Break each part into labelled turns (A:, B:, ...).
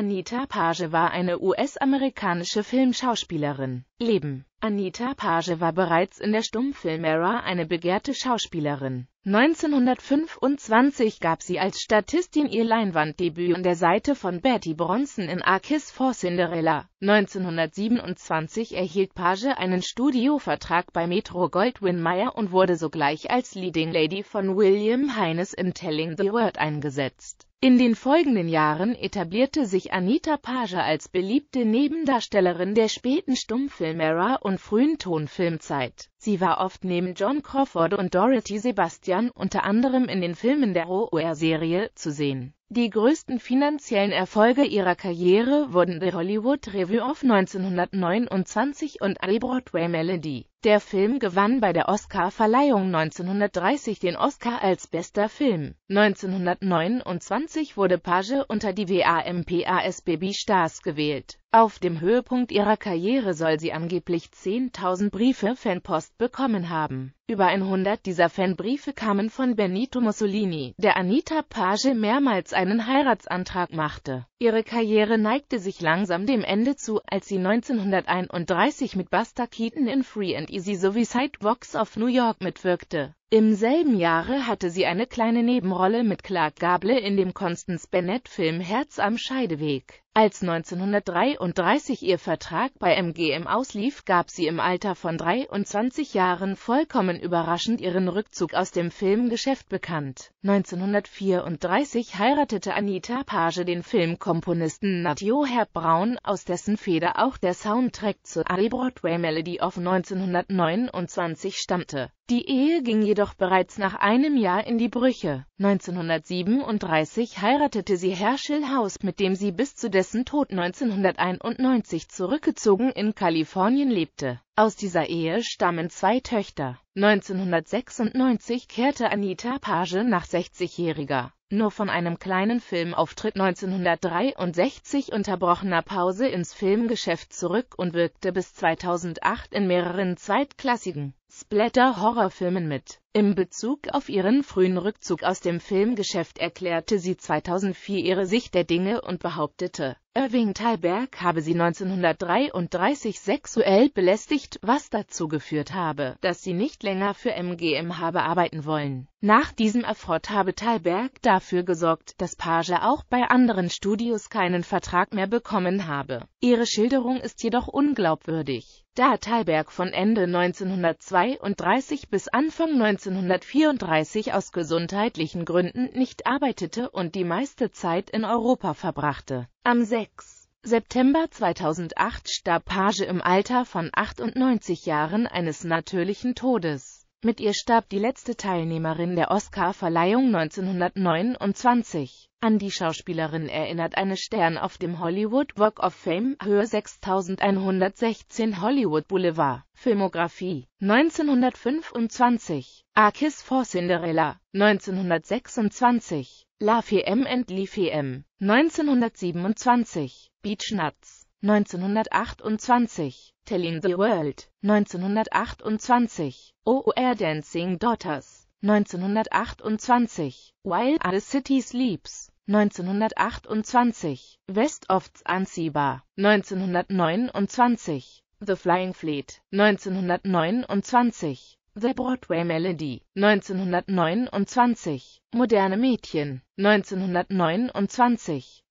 A: Anita Page war eine US-amerikanische Filmschauspielerin. Leben Anita Page war bereits in der Stummfilmära eine begehrte Schauspielerin. 1925 gab sie als Statistin ihr Leinwanddebüt an der Seite von Betty Bronson in A Kiss for Cinderella. 1927 erhielt Page einen Studiovertrag bei Metro-Goldwyn-Mayer und wurde sogleich als Leading Lady von William Hines in Telling the World eingesetzt. In den folgenden Jahren etablierte sich Anita Page als beliebte Nebendarstellerin der späten Stummfilmära und frühen Tonfilmzeit. Sie war oft neben John Crawford und Dorothy Sebastian unter anderem in den Filmen der OR-Serie zu sehen. Die größten finanziellen Erfolge ihrer Karriere wurden The Hollywood Revue of 1929 und A Broadway Melody der Film gewann bei der Oscar-Verleihung 1930 den Oscar als bester Film. 1929 wurde Page unter die WAMPAS Baby Stars gewählt. Auf dem Höhepunkt ihrer Karriere soll sie angeblich 10.000 Briefe Fanpost bekommen haben. Über 100 dieser Fanbriefe kamen von Benito Mussolini, der Anita Page mehrmals einen Heiratsantrag machte. Ihre Karriere neigte sich langsam dem Ende zu, als sie 1931 mit Buster Keaton in Free and und Easy sowie Sidewalks of New York mitwirkte. Im selben Jahre hatte sie eine kleine Nebenrolle mit Clark Gable in dem Constance Bennett-Film Herz am Scheideweg. Als 1933 ihr Vertrag bei MGM auslief, gab sie im Alter von 23 Jahren vollkommen überraschend ihren Rückzug aus dem Filmgeschäft bekannt. 1934 heiratete Anita Page den Filmkomponisten Nadio Herb-Braun, aus dessen Feder auch der Soundtrack zur A Broadway Melody of 1929 stammte. Die Ehe ging jedoch bereits nach einem Jahr in die Brüche. 1937 heiratete sie Herschel House, mit dem sie bis zu der dessen Tod 1991 zurückgezogen in Kalifornien lebte. Aus dieser Ehe stammen zwei Töchter. 1996 kehrte Anita Page nach 60-jähriger, nur von einem kleinen Filmauftritt 1963 unterbrochener Pause ins Filmgeschäft zurück und wirkte bis 2008 in mehreren zweitklassigen Splatter-Horrorfilmen mit. Im Bezug auf ihren frühen Rückzug aus dem Filmgeschäft erklärte sie 2004 ihre Sicht der Dinge und behauptete Irving Thalberg habe sie 1933 sexuell belästigt, was dazu geführt habe, dass sie nicht länger für MGM habe arbeiten wollen. Nach diesem Erfolg habe Thalberg dafür gesorgt, dass Page auch bei anderen Studios keinen Vertrag mehr bekommen habe. Ihre Schilderung ist jedoch unglaubwürdig. Da Thalberg von Ende 1932 bis Anfang 1934 aus gesundheitlichen Gründen nicht arbeitete und die meiste Zeit in Europa verbrachte, am 6. September 2008 starb Page im Alter von 98 Jahren eines natürlichen Todes. Mit ihr starb die letzte Teilnehmerin der Oscar-Verleihung 1929. An die Schauspielerin erinnert eine Stern auf dem Hollywood Walk of Fame, Höhe 6116 Hollywood Boulevard, Filmografie, 1925, A Kiss for Cinderella, 1926, La Femme and Lee Femme, 1927, Beach Nuts, 1928, Telling the World, 1928, OOR Dancing Daughters, 1928, While the City Sleeps, 1928, West Ofts Anziehbar, 1929, The Flying Fleet, 1929, The Broadway Melody, 1929, Moderne Mädchen, 1929,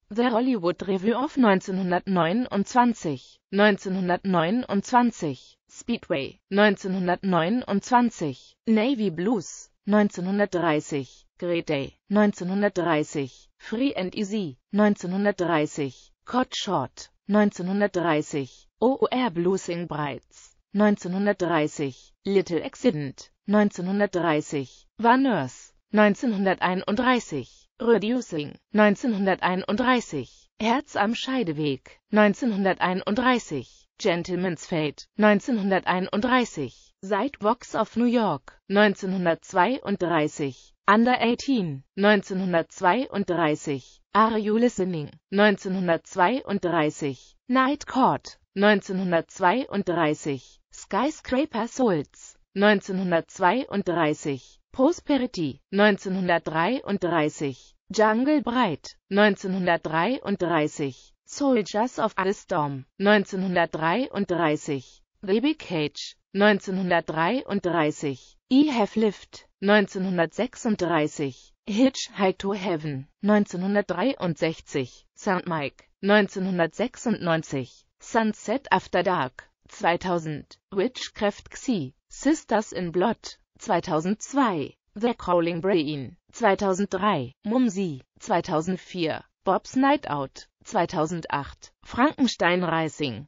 A: The Hollywood Review of 1929, 1929, Speedway, 1929, Navy Blues, 1930, Great Day, 1930, Free and Easy, 1930, Cod Short, 1930, OOR Bluesing Brights, 1930, Little Accident, 1930, Van Nurse, 1931 Reducing, 1931, Herz am Scheideweg, 1931, Gentleman's Fate, 1931, Sidewalks of New York, 1932, Under 18, 1932, Are You Listening, 1932, Night Court, 1932, Skyscraper Souls, 1932, Prosperity 1933, Jungle Bright 1933, Soldiers of the Storm 1933, Baby Cage 1933, E Have Lived 1936, Hitchhike to Heaven 1963, Sound Mike 1996, Sunset After Dark 2000, Witchcraft Xi, Sisters in Blood 2002, The Crawling Brain, 2003, Mumsy, 2004, Bob's Night Out, 2008, Frankenstein Rising,